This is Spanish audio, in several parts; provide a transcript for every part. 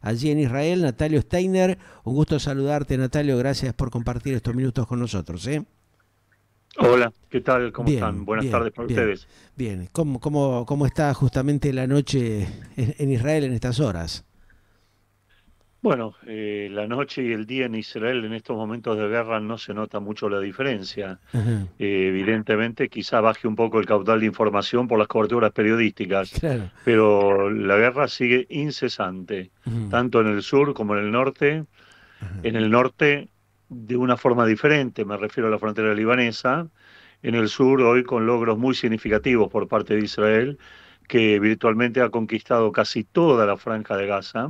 allí en Israel, Natalio Steiner. Un gusto saludarte, Natalio. Gracias por compartir estos minutos con nosotros. ¿eh? Hola, ¿qué tal? ¿Cómo están? Buenas tardes para ustedes. Bien, ¿Cómo, cómo, cómo está justamente la noche en Israel en estas horas? Bueno, eh, la noche y el día en Israel en estos momentos de guerra no se nota mucho la diferencia. Eh, evidentemente, quizá baje un poco el caudal de información por las coberturas periodísticas, pero la guerra sigue incesante, tanto en el sur como en el norte. En el norte, de una forma diferente, me refiero a la frontera libanesa. En el sur, hoy con logros muy significativos por parte de Israel que virtualmente ha conquistado casi toda la franja de Gaza,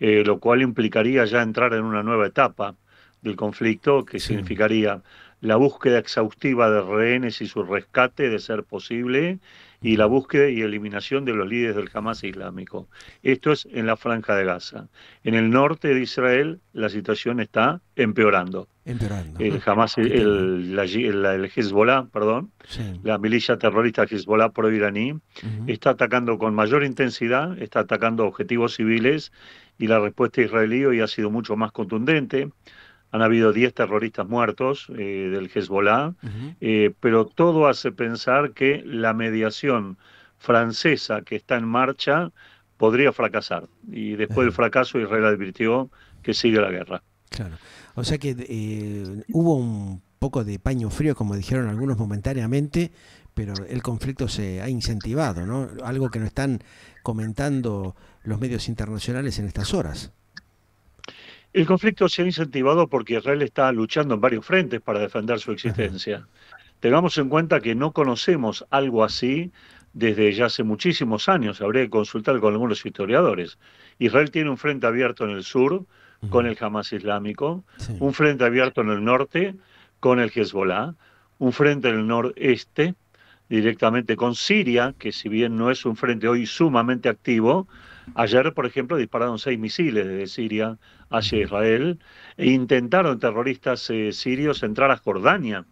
eh, lo cual implicaría ya entrar en una nueva etapa del conflicto que significaría la búsqueda exhaustiva de rehenes y su rescate de ser posible y la búsqueda y eliminación de los líderes del Hamas islámico. Esto es en la franja de Gaza. En el norte de Israel la situación está empeorando. El Hamas, el, la, el Hezbollah, perdón, la milicia terrorista Hezbollah pro-iraní, está atacando con mayor intensidad, está atacando objetivos civiles y la respuesta israelí hoy ha sido mucho más contundente han habido 10 terroristas muertos eh, del Hezbollah, eh, pero todo hace pensar que la mediación francesa que está en marcha podría fracasar. Y después del fracaso Israel advirtió que sigue la guerra. Claro. O sea que eh, hubo un poco de paño frío, como dijeron algunos momentáneamente, pero el conflicto se ha incentivado, ¿no? Algo que no están comentando los medios internacionales en estas horas. El conflicto se ha incentivado porque Israel está luchando en varios frentes para defender su existencia. Tengamos en cuenta que no conocemos algo así desde ya hace muchísimos años. Habría que consultar con algunos historiadores. Israel tiene un frente abierto en el sur con el Hamas islámico, un frente abierto en el norte con el Hezbollah, un frente en el noreste directamente con Siria, que si bien no es un frente hoy sumamente activo, Ayer, por ejemplo, dispararon seis misiles desde Siria hacia Israel e intentaron terroristas eh, sirios entrar a Jordania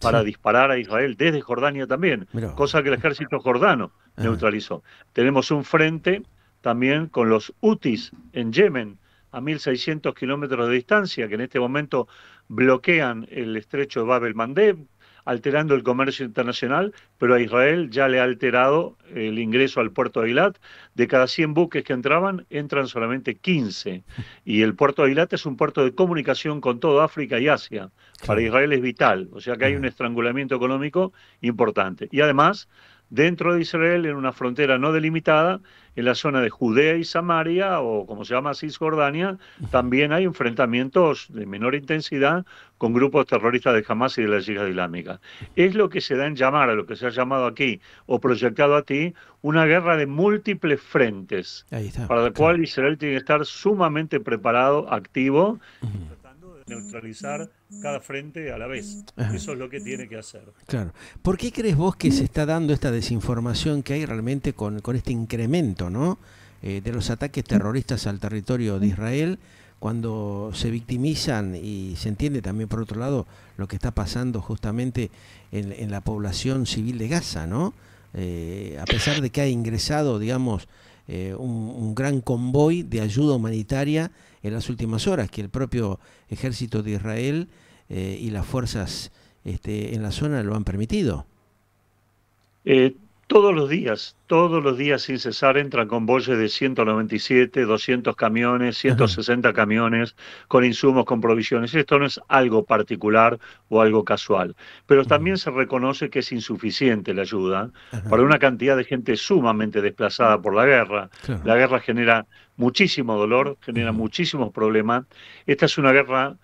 para disparar a Israel desde Jordania también, cosa que el ejército jordano neutralizó. Tenemos un frente también con los UTIs en Yemen, a 1.600 kilómetros de distancia, que en este momento bloquean el estrecho de Babel el-Mandeb, alterando el comercio internacional, pero a Israel ya le ha alterado el ingreso al puerto de Eilat. De cada 100 buques que entraban, entran solamente 15. Y el puerto de Eilat es un puerto de comunicación con toda África y Asia. Para Israel es vital, o sea que hay un estrangulamiento económico importante. Y además, dentro de Israel, en una frontera no delimitada, en la zona de Judea y Samaria, o como se llama Cisjordania, también hay enfrentamientos de menor intensidad con grupos terroristas de Hamas y de la Yihad Islámica. Es lo que se da en llamar, a lo que se ha llamado aquí o proyectado a ti, una guerra de múltiples frentes, para la cual Israel tiene que estar sumamente preparado, activo neutralizar cada frente a la vez. Eso es lo que tiene que hacer. Claro. ¿Por qué crees vos que se está dando esta desinformación que hay realmente con, este incremento ¿no? Eh, de los ataques terroristas al territorio de Israel? cuando se victimizan y se entiende también por otro lado lo que está pasando justamente en, la población civil de Gaza, ¿no? Eh, a pesar de que ha ingresado, digamos, eh, un, gran convoy de ayuda humanitaria en las últimas horas, que el propio ejército de Israel eh, y las fuerzas este, en la zona lo han permitido. Eh, todos los días, todos los días sin cesar entran convoyes de 197, 200 camiones, 160 camiones con insumos, con provisiones. Esto no es algo particular o algo casual. Pero también se reconoce que es insuficiente la ayuda para una cantidad de gente sumamente desplazada por la guerra. La guerra genera muchísimo dolor, genera muchísimos problemas. Esta es una guerra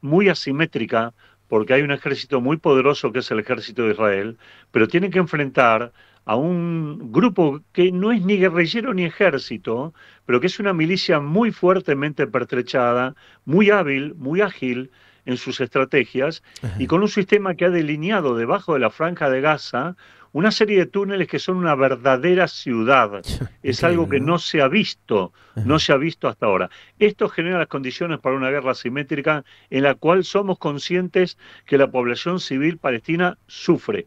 muy asimétrica porque hay un ejército muy poderoso que es el ejército de Israel, pero tiene que enfrentar a un grupo que no es ni guerrillero ni ejército, pero que es una milicia muy fuertemente pertrechada, muy hábil, muy ágil en sus estrategias y con un sistema que ha delineado debajo de la franja de Gaza una serie de túneles que son una verdadera ciudad. Es algo que no se ha visto, no se ha visto hasta ahora. Esto genera las condiciones para una guerra simétrica en la cual somos conscientes que la población civil palestina sufre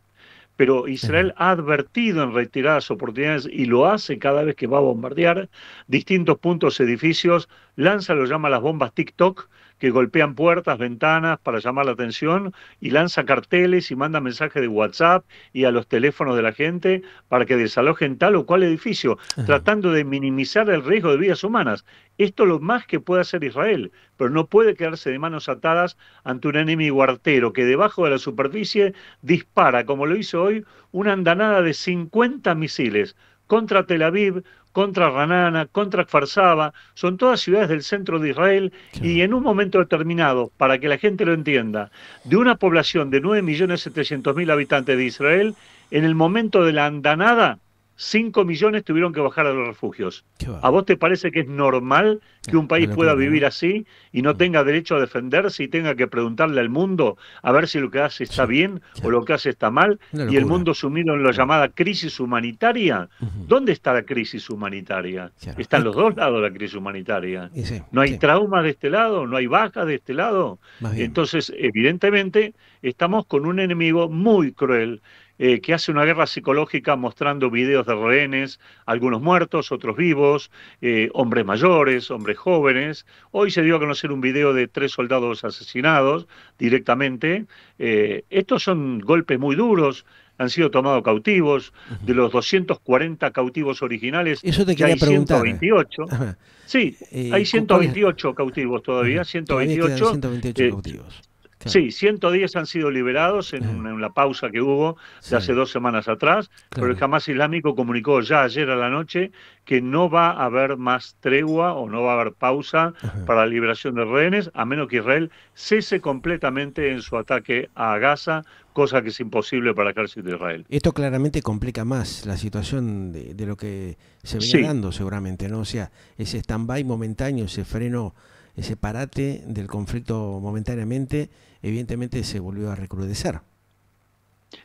pero Israel ha advertido en retiradas oportunidades y lo hace cada vez que va a bombardear distintos puntos, edificios, lanza lo llama las bombas TikTok, que golpean puertas, ventanas para llamar la atención y lanza carteles y manda mensajes de WhatsApp y a los teléfonos de la gente para que desalojen tal o cual edificio, tratando de minimizar el riesgo de vidas humanas. Esto es lo más que puede hacer Israel, pero no puede quedarse de manos atadas ante un enemigo artero que debajo de la superficie dispara, como lo hizo hoy, una andanada de 50 misiles contra Tel Aviv, contra Ranana, contra Farsaba, son todas ciudades del centro de Israel y en un momento determinado, para que la gente lo entienda, de una población de 9.700.000 habitantes de Israel, en el momento de la andanada 5 millones tuvieron que bajar a los refugios. ¿A vos te parece que es normal que un país pueda vivir así y no mm. tenga derecho a defenderse y tenga que preguntarle al mundo a ver si lo que hace está bien o lo que hace está mal y el mundo sumido en la llamada crisis humanitaria? ¿Dónde está la crisis humanitaria? Está en los dos lados la crisis humanitaria. No hay trauma de este lado, no hay baja de este lado. Entonces, evidentemente, estamos con un enemigo muy cruel eh, que hace una guerra psicológica mostrando videos de rehenes, algunos muertos, otros vivos, eh, hombres mayores, hombres jóvenes. Hoy se dio a conocer un video de tres soldados asesinados directamente. Eh, estos son golpes muy duros, han sido tomados cautivos, de los 240 cautivos originales, Eso te hay 128. Sí, hay 128 cautivos todavía, 128, 128 cautivos. Sí, 110 han sido liberados ah. en, la pausa que hubo de hace dos semanas atrás, pero el Hamas Islámico comunicó ya ayer a la noche que no va a haber más tregua o no va a haber pausa para la liberación de rehenes, a menos que Israel cese completamente en su ataque a Gaza, cosa que es imposible para el ejército de Israel. Esto claramente complica más la situación de, lo que se viene dando seguramente, ¿no? O sea, ese stand-by momentáneo, ese freno ese eh, parate del conflicto momentáneamente, evidentemente se volvió a recrudecer.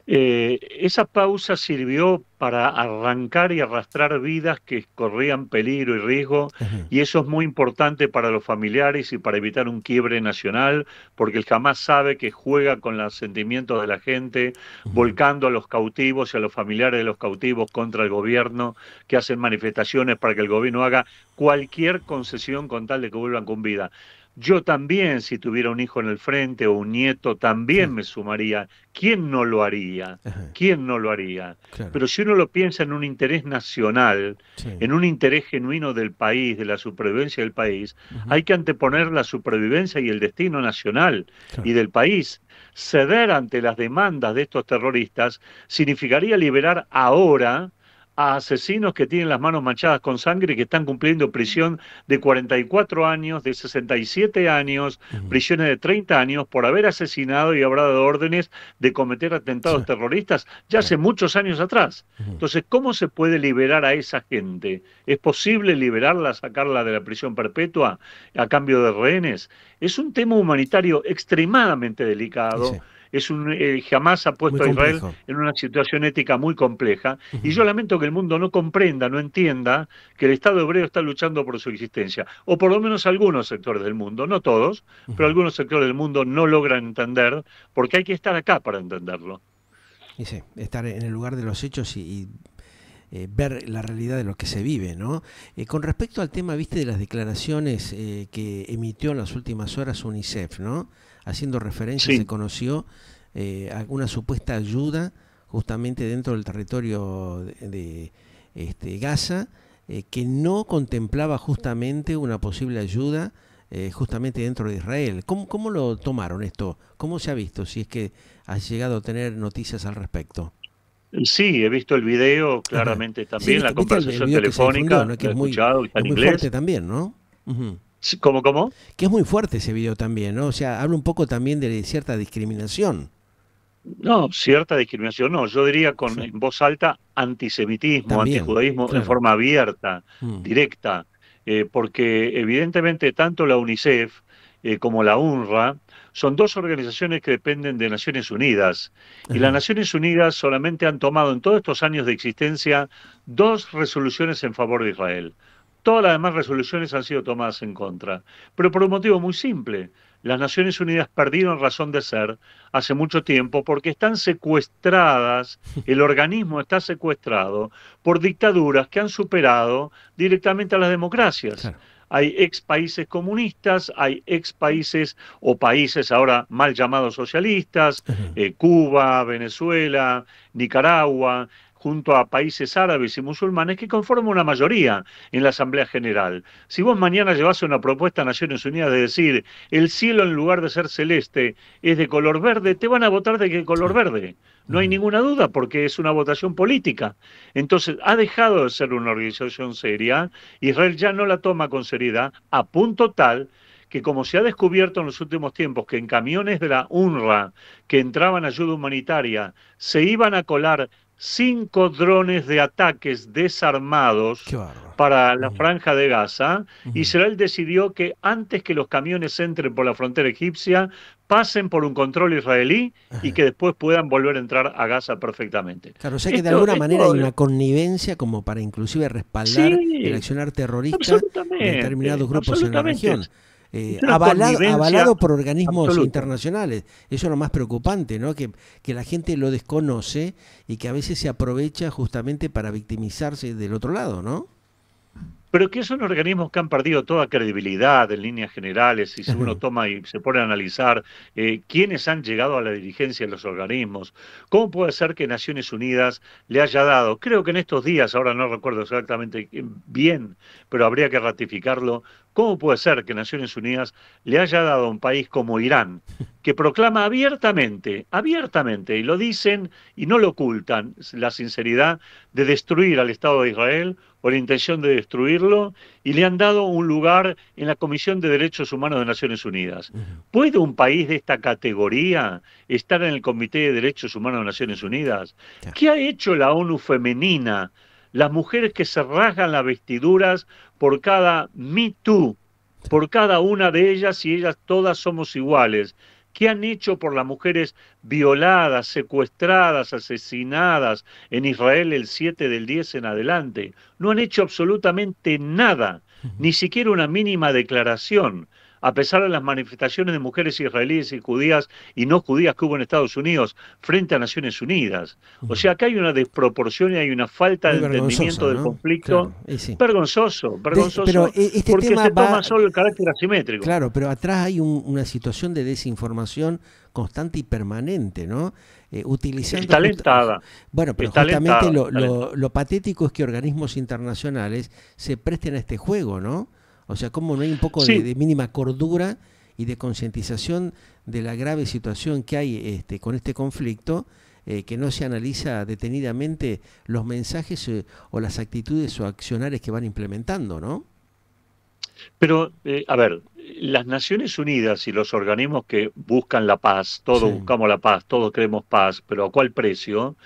Eh, esa pausa sirvió para arrancar y arrastrar vidas que corrían peligro y riesgo y eso es muy importante para los familiares y para evitar un quiebre nacional porque él jamás sabe que juega con los sentimientos de la gente volcando a los cautivos y a los familiares de los cautivos contra el gobierno que hacen manifestaciones para que el gobierno haga cualquier concesión con tal de que vuelvan con vida. Yo también, si tuviera un hijo en el frente o un nieto, también me sumaría. ¿Quién no lo haría? ¿Quién no lo haría? Pero si uno lo piensa en un interés nacional, en un interés genuino del país, de la supervivencia del país, hay que anteponer la supervivencia y el destino nacional y del país. Ceder ante las demandas de estos terroristas significaría liberar ahora a asesinos que tienen las manos manchadas con sangre y que están cumpliendo prisión de 44 años, de 67 años, prisiones de 30 años por haber asesinado y haber dado órdenes de cometer atentados terroristas ya hace muchos años atrás. Entonces, ¿cómo se puede liberar a esa gente? ¿Es posible liberarla, sacarla de la prisión perpetua a cambio de rehenes? Es un tema humanitario extremadamente delicado es un, eh, jamás ha puesto a Israel en una situación ética muy compleja. Y yo lamento que el mundo no comprenda, no entienda que el Estado hebreo está luchando por su existencia. O por lo menos algunos sectores del mundo, no todos, pero algunos sectores del mundo no logran entender porque hay que estar acá para entenderlo. Y sí, estar en el lugar de los hechos y eh, ver la realidad de lo que se vive. ¿no? Eh, con respecto al tema, viste, de las declaraciones eh, que emitió en las últimas horas UNICEF, ¿no? haciendo referencia, se conoció alguna supuesta ayuda justamente dentro del territorio de, este, Gaza, que no contemplaba justamente una posible ayuda justamente dentro de Israel. ¿Cómo, ¿Cómo lo tomaron esto? ¿Cómo se ha visto? Si es que has llegado a tener noticias al respecto. Sí, he visto el video claramente también, la conversación telefónica, que, ¿no? escuchado, es muy, inglés. Fuerte también, ¿no? ¿Cómo, cómo? Que es muy fuerte ese video también, ¿no? O sea, habla un poco también de cierta discriminación. No, cierta discriminación, no, yo diría con voz alta antisemitismo, antijudaísmo en forma abierta, mm. directa, eh, porque evidentemente tanto la UNICEF eh, como la UNRWA son dos organizaciones que dependen de Naciones Unidas. Y las Naciones Unidas solamente han tomado en todos estos años de existencia dos resoluciones en favor de Israel. Todas las demás resoluciones han sido tomadas en contra. Pero por un motivo muy simple. Las Naciones Unidas perdieron razón de ser hace mucho tiempo porque están secuestradas, el organismo está secuestrado por dictaduras que han superado directamente a las democracias hay ex países comunistas, hay ex países o países ahora mal llamados socialistas, eh, Cuba, Venezuela, Nicaragua, junto a países árabes y musulmanes que conforman una mayoría en la Asamblea General. Si vos mañana llevase una propuesta a Naciones Unidas de decir el cielo en lugar de ser celeste es de color verde, te van a votar de color verde. No hay ninguna duda porque es una votación política. Entonces, ha dejado de ser una organización seria, Israel ya no la toma con seriedad a punto tal que como se ha descubierto en los últimos tiempos que en camiones de la UNRWA que entraban ayuda humanitaria se iban a colar cinco drones de ataques desarmados para la franja de Gaza. Israel decidió que antes que los camiones entren por la frontera egipcia, pasen por un control israelí y que después puedan volver a entrar a Gaza perfectamente. Claro, o sea que de alguna manera hay una connivencia como para inclusive respaldar sí, el accionar terrorista de determinados grupos en la región. Eh, avalado, por organismos internacionales. Eso es lo más preocupante, ¿no? Que, que, la gente lo desconoce y que a veces se aprovecha justamente para victimizarse del otro lado, ¿no? Pero que son organismos que han perdido toda credibilidad en líneas generales, y si uno toma y se pone a analizar eh, quiénes han llegado a la dirigencia de los organismos, cómo puede ser que Naciones Unidas le haya dado, creo que en estos días, ahora no recuerdo exactamente bien, pero habría que ratificarlo, ¿Cómo puede ser que Naciones Unidas le haya dado a un país como Irán, que proclama abiertamente, abiertamente, y lo dicen y no lo ocultan, la sinceridad de destruir al Estado de Israel o la intención de destruirlo, y le han dado un lugar en la Comisión de Derechos Humanos de Naciones Unidas? ¿Puede un país de esta categoría estar en el Comité de Derechos Humanos de Naciones Unidas? ¿Qué ha hecho la ONU femenina? las mujeres que se rasgan las vestiduras por cada Me Too, por cada una de ellas y ellas todas somos iguales. ¿Qué han hecho por las mujeres violadas, secuestradas, asesinadas en Israel el 7 del 10 en adelante? No han hecho absolutamente nada, ni siquiera una mínima declaración a pesar de las manifestaciones de mujeres israelíes y judías y no judías que hubo en Estados Unidos frente a Naciones Unidas. O sea, que hay una desproporción y hay una falta de entendimiento del conflicto. es Vergonzoso, pero este porque se toma solo el carácter asimétrico. Claro, pero atrás hay una situación de desinformación constante y permanente, ¿no? Eh, utilizando Bueno, pero lo patético es que organismos internacionales se presten a este juego, ¿no? O sea, cómo no hay un poco de, mínima cordura y de concientización de la grave situación que hay este, con este conflicto, eh, que no se analiza detenidamente los mensajes eh, o las actitudes o accionarios que van implementando, ¿no? Pero, eh, a ver, las Naciones Unidas y los organismos que buscan la paz, todos buscamos la paz, todos queremos paz, pero ¿a cuál precio?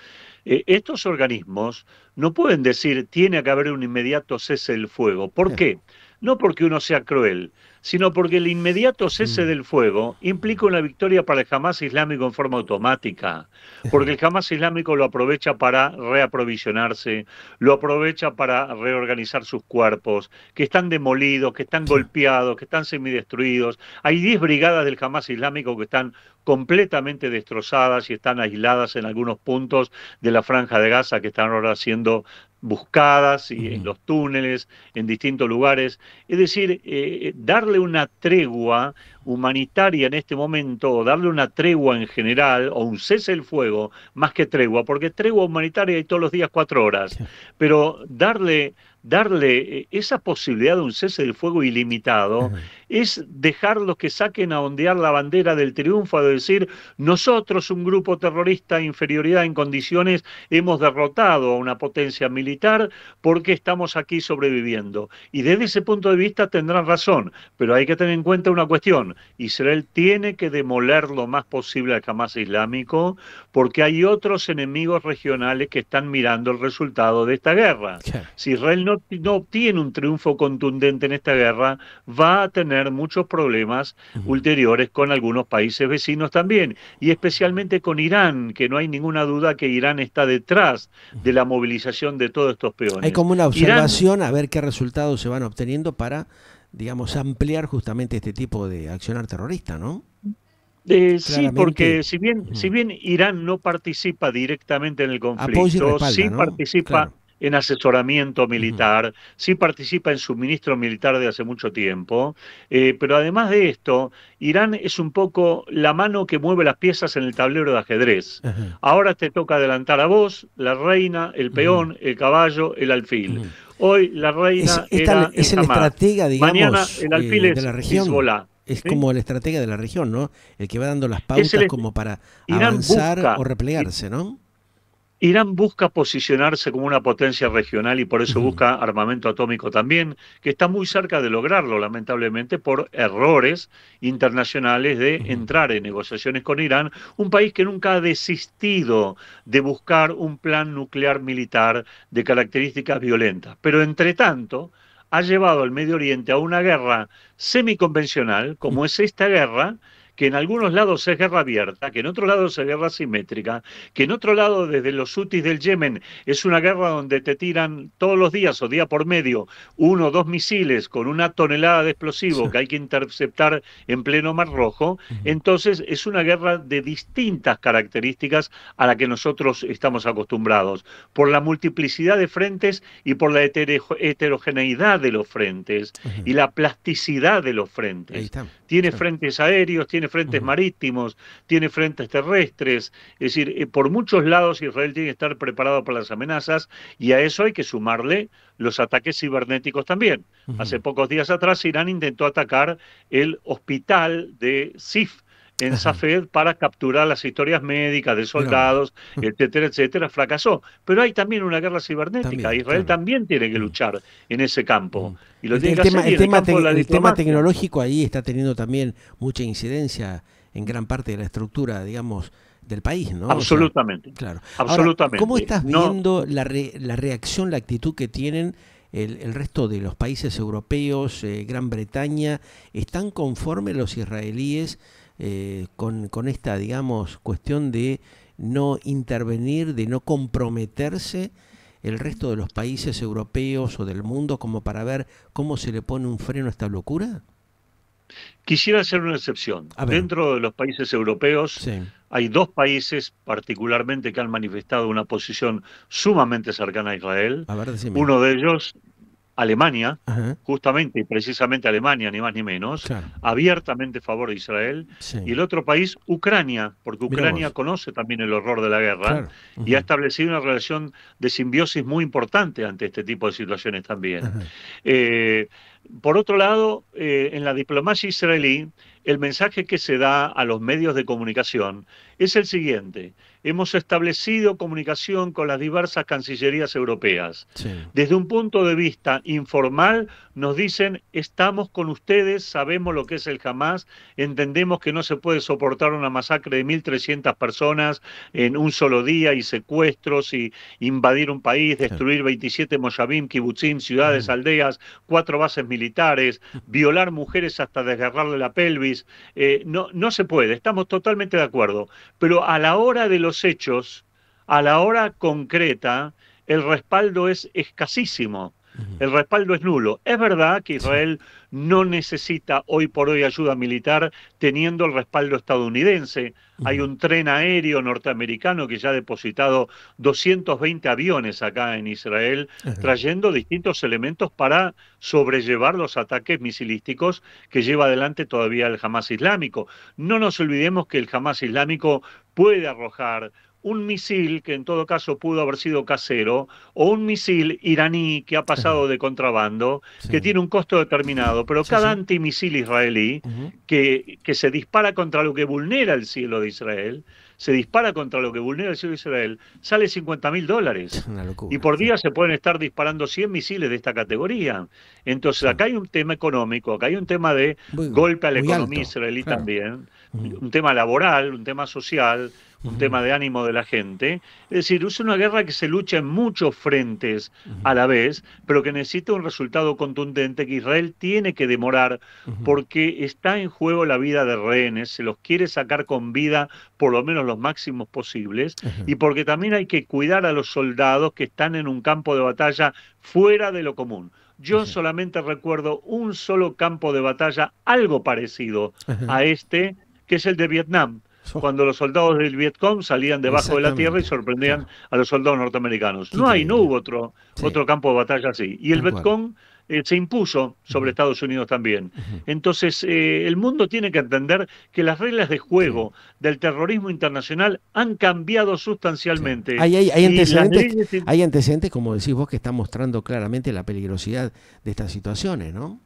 estos organismos no pueden decir tiene que haber un inmediato cese del fuego. ¿Por qué? no porque uno sea cruel, sino porque el inmediato cese mm. del fuego implica una victoria para el Hamas Islámico en forma automática, porque el Hamas Islámico lo aprovecha para reaprovisionarse, lo aprovecha para reorganizar sus cuerpos, que están demolidos, que están golpeados, que están semidestruidos. Hay 10 brigadas del Hamas Islámico que están completamente destrozadas y están aisladas en algunos puntos de la franja de Gaza que están ahora siendo buscadas y en los túneles, en distintos lugares. Es decir, eh, darle una tregua humanitaria en este momento, o darle una tregua en general, o un cese del fuego, más que tregua, porque tregua humanitaria hay todos los días cuatro horas, pero darle, darle eh, esa posibilidad de un cese del fuego ilimitado es dejar los que saquen a ondear la bandera del triunfo, de decir, nosotros, un grupo terrorista, inferioridad en condiciones, hemos derrotado a una potencia militar porque estamos aquí sobreviviendo. Y desde ese punto de vista tendrán razón, pero hay que tener en cuenta una cuestión, Israel tiene que demoler lo más posible al Hamas islámico porque hay otros enemigos regionales que están mirando el resultado de esta guerra. Si Israel no, no obtiene un triunfo contundente en esta guerra, va a tener muchos problemas ulteriores con algunos países vecinos también, y especialmente con Irán, que no hay ninguna duda que Irán está detrás de la movilización de todos estos peones. Hay como una observación a ver qué resultados se van obteniendo para, digamos, ampliar justamente este tipo de accionar terrorista, ¿no? Eh, sí, porque si bien, si bien Irán no participa directamente en el conflicto, pero sí participa en asesoramiento militar, sí participa en suministro militar de hace mucho tiempo, eh, pero además de esto, Irán es un poco la mano que mueve las piezas en el tablero de ajedrez. Ahora te toca adelantar a vos, la reina, el peón, el caballo, el alfil. Hoy la reina es, el estratega, digamos, el eh, alfil de la región. Es como el estratega de la región, ¿no? El que va dando las pautas como para avanzar o replegarse, ¿no? Irán busca posicionarse como una potencia regional y por eso busca armamento atómico también, que está muy cerca de lograrlo, lamentablemente, por errores internacionales de entrar en negociaciones con Irán, un país que nunca ha desistido de buscar un plan nuclear militar de características violentas. Pero entre tanto, ha llevado al Medio Oriente a una guerra semiconvencional, como es esta guerra, que en algunos lados es guerra abierta, que en otros lados es guerra simétrica, que en otro lado desde los hutis del Yemen es una guerra donde te tiran todos los días o día por medio uno o dos misiles con una tonelada de explosivo que hay que interceptar en pleno Mar Rojo, entonces es una guerra de distintas características a la que nosotros estamos acostumbrados, por la multiplicidad de frentes y por la heterogeneidad de los frentes y la plasticidad de los frentes. Tiene frentes aéreos, tiene tiene frentes marítimos, tiene frentes terrestres, es decir, eh, por muchos lados Israel tiene que estar preparado para las amenazas y a eso hay que sumarle los ataques cibernéticos también. Hace pocos días atrás Irán intentó atacar el hospital de Sif, en Safed para capturar las historias médicas de soldados, etcétera, etcétera, fracasó. Pero hay también una guerra cibernética. Israel también tiene que mm. luchar en ese campo. Mm. Y lo el, tiene tema, tecnológico ahí está teniendo también mucha incidencia en gran parte de la estructura, digamos, del país, ¿no? Absolutamente. claro. Absolutamente. ¿Cómo estás viendo la, reacción, la actitud que tienen el, resto de los países europeos, eh, Gran Bretaña, ¿están conformes los israelíes eh, con, esta, digamos, cuestión de no intervenir, de no comprometerse el resto de los países europeos o del mundo como para ver cómo se le pone un freno a esta locura? Quisiera hacer una excepción. Dentro de los países europeos hay dos países particularmente que han manifestado una posición sumamente cercana a Israel. Uno de ellos Alemania, justamente y precisamente Alemania, ni más ni menos, abiertamente a favor de Israel, y el otro país, Ucrania, porque Ucrania conoce también el horror de la guerra y ha establecido una relación de simbiosis muy importante ante este tipo de situaciones también. Eh, por otro lado, eh, en la diplomacia israelí, el mensaje que se da a los medios de comunicación es el siguiente, hemos establecido comunicación con las diversas cancillerías europeas. Desde un punto de vista informal, nos dicen, estamos con ustedes, sabemos lo que es el jamás entendemos que no se puede soportar una masacre de 1.300 personas en un solo día y secuestros y invadir un país, destruir 27 Moshavim, Kibutzim, ciudades, mm. aldeas, cuatro bases militares, mm. violar mujeres hasta desgarrarle la pelvis. Eh, no, no se puede, estamos totalmente de acuerdo. Pero a la hora de los hechos, a la hora concreta, el respaldo es escasísimo. El respaldo es nulo. Es verdad que Israel no necesita hoy por hoy ayuda militar teniendo el respaldo estadounidense. Hay un tren aéreo norteamericano que ya ha depositado 220 aviones acá en Israel, trayendo distintos elementos para sobrellevar los ataques misilísticos que lleva adelante todavía el Hamas islámico. No nos olvidemos que el Hamas islámico puede arrojar un misil que en todo caso pudo haber sido casero o un misil iraní que ha pasado de contrabando, que tiene un costo determinado, pero cada antimisil israelí que, que se dispara contra lo que vulnera el cielo de Israel, se dispara contra lo que vulnera el cielo de Israel, sale 50 mil dólares. y por día se pueden estar disparando 100 misiles de esta categoría. Entonces acá hay un tema económico, acá hay un tema de golpe a la economía israelí también, un tema laboral, un tema social, un tema de ánimo de la gente. Es decir, es una guerra que se lucha en muchos frentes a la vez, pero que necesita un resultado contundente que Israel tiene que demorar porque está en juego la vida de rehenes, se los quiere sacar con vida por lo menos los máximos posibles y porque también hay que cuidar a los soldados que están en un campo de batalla fuera de lo común. Yo solamente recuerdo un solo campo de batalla algo parecido a este, que es el de Vietnam cuando los soldados del Vietcong salían debajo de la tierra y sorprendían a los soldados norteamericanos. No hay, no hubo otro, otro campo de batalla así. Y el Vietcong eh, se impuso sobre Estados Unidos también. Entonces, eh, el mundo tiene que entender que las reglas de juego del terrorismo internacional han cambiado sustancialmente. Hay, antecedentes, hay antecedentes, como decís vos, que están mostrando claramente la peligrosidad de estas situaciones, ¿no?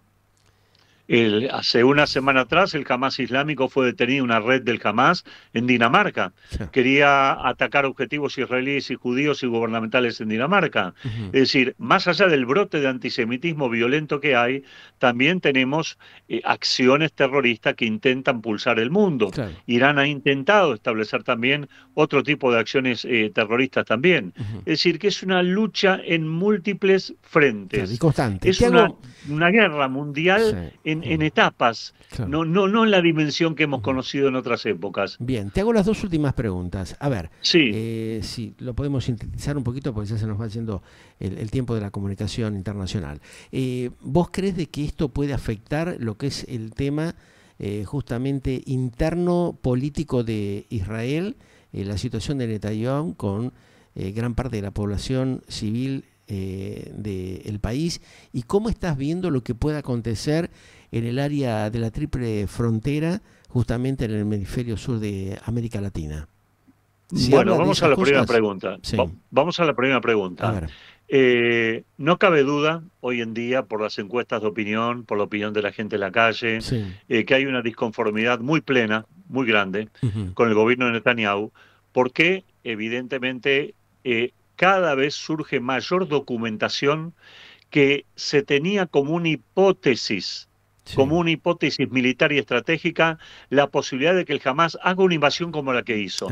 hace una semana atrás el Hamas islámico fue detenido, una red del Hamas, en Dinamarca. Quería atacar objetivos israelíes y judíos y gubernamentales en Dinamarca. Es decir, más allá del brote de antisemitismo violento que hay, también tenemos eh, acciones terroristas que intentan pulsar el mundo. Irán ha intentado establecer también otro tipo de acciones eh, terroristas también. Es decir, que es una lucha en múltiples frentes. constante. Es una, guerra mundial en en, mm. etapas, no, no, no en la dimensión que hemos conocido en otras épocas. Bien, te hago las dos últimas preguntas. A ver, sí. Eh, si lo podemos sintetizar un poquito porque ya se nos va haciendo el, tiempo de la comunicación internacional. Eh, ¿Vos crees de que esto puede afectar lo que es el tema eh, justamente interno político de Israel, la situación de Netanyahu con gran parte de la población civil del país y cómo estás viendo lo que pueda acontecer en el área de la triple frontera, justamente en el hemisferio sur de América Latina. bueno, vamos a la primera pregunta. vamos a la primera pregunta. Eh, no cabe duda hoy en día por las encuestas de opinión, por la opinión de la gente en la calle, eh, que hay una disconformidad muy plena, muy grande, con el gobierno de Netanyahu, porque evidentemente eh, cada vez surge mayor documentación que se tenía como una hipótesis como una hipótesis militar y estratégica la posibilidad de que el Hamas haga una invasión como la que hizo.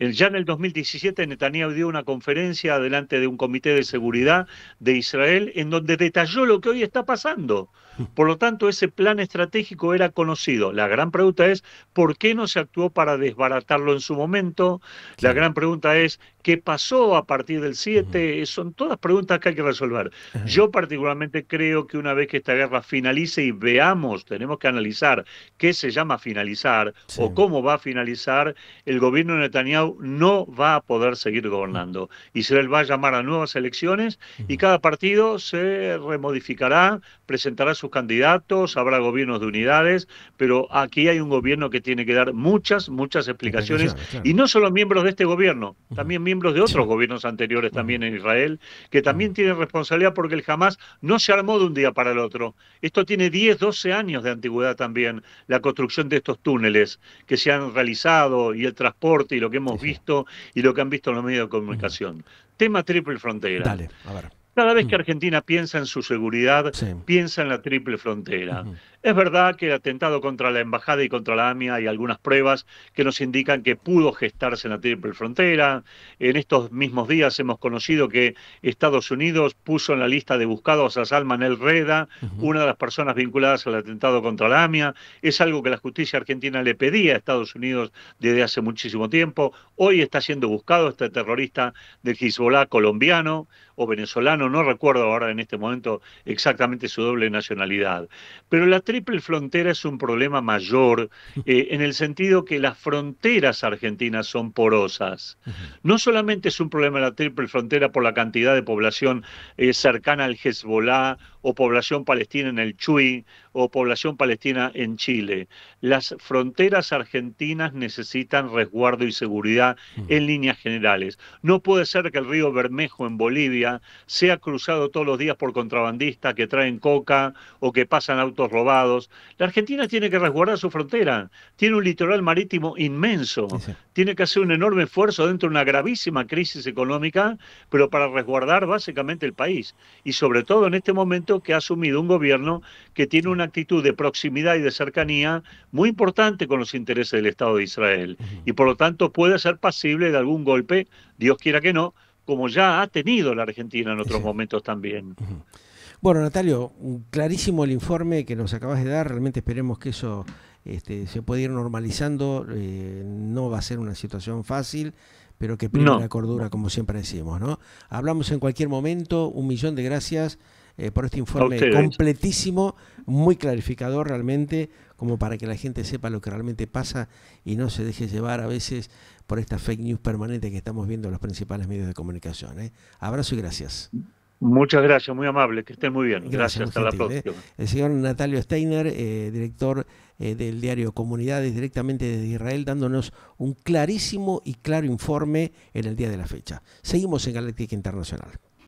Ya en el 2017 Netanyahu dio una conferencia delante de un comité de seguridad de Israel en donde detalló lo que hoy está pasando. Por lo tanto, ese plan estratégico era conocido. La gran pregunta es, ¿por qué no se actuó para desbaratarlo en su momento? La gran pregunta es, ¿qué pasó a partir del 7? Eh, son todas preguntas que hay que resolver. Yo particularmente creo que una vez que esta guerra finalice y veamos, tenemos que analizar qué se llama finalizar o cómo va a finalizar, el gobierno de Netanyahu no va a poder seguir gobernando. Israel va a llamar a nuevas elecciones y cada partido se remodificará, presentará su sus candidatos, habrá gobiernos de unidades, pero aquí hay un gobierno que tiene que dar muchas, muchas explicaciones, y no solo miembros de este gobierno, también miembros de otros gobiernos anteriores también en Israel, que también tienen responsabilidad porque el Hamas no se armó de un día para el otro. Esto tiene 10, 12 años de antigüedad también, la construcción de estos túneles que se han realizado y el transporte y lo que hemos visto y lo que han visto en los medios de comunicación. Tema triple frontera. a ver. Cada vez mm. que Argentina piensa en su seguridad, piensa en la triple frontera. Es verdad que el atentado contra la embajada y contra la AMIA hay algunas pruebas que nos indican que pudo gestarse en la triple frontera. En estos mismos días hemos conocido que Estados Unidos puso en la lista de buscados a Salman El Reda, una de las personas vinculadas al atentado contra la AMIA. Es algo que la justicia argentina le pedía a Estados Unidos desde hace muchísimo tiempo. Hoy está siendo buscado este terrorista del Hezbollah colombiano o venezolano, no recuerdo ahora en este momento exactamente su doble nacionalidad. Pero la triple frontera es un problema mayor eh, en el sentido que las fronteras argentinas son porosas. No solamente es un problema la triple frontera por la cantidad de población eh, cercana al Hezbollah o población palestina en el Chuy o población palestina en Chile. Las fronteras argentinas necesitan resguardo y seguridad en líneas generales. No puede ser que el río Bermejo en Bolivia sea cruzado todos los días por contrabandistas que traen coca o que pasan autos robados la Argentina tiene que resguardar su frontera, tiene un litoral marítimo inmenso, tiene que hacer un enorme esfuerzo dentro de una gravísima crisis económica, pero para resguardar básicamente el país. Y sobre todo en este momento que ha asumido un gobierno que tiene una actitud de proximidad y de cercanía muy importante con los intereses del Estado de Israel. Y por lo tanto puede ser pasible de algún golpe, Dios quiera que no, como ya ha tenido la Argentina en otros momentos también. Bueno, Natalio, clarísimo el informe que nos acabas de dar. Realmente esperemos que eso este, se pueda ir normalizando. Eh, no va a ser una situación fácil, pero que prima la cordura, como siempre decimos. ¿no? Hablamos en cualquier momento. Un millón de gracias eh, por este informe completísimo, muy clarificador realmente, como para que la gente sepa lo que realmente pasa y no se deje llevar a veces por esta fake news permanente que estamos viendo en los principales medios de comunicación. ¿eh? Abrazo y gracias. Muchas gracias, muy amable, que estén muy bien. Gracias, hasta la ¿eh? próxima. El señor Natalio Steiner, eh, director eh, del diario Comunidades, directamente desde Israel, dándonos un clarísimo y claro informe en el día de la fecha. Seguimos en Galáctica Internacional.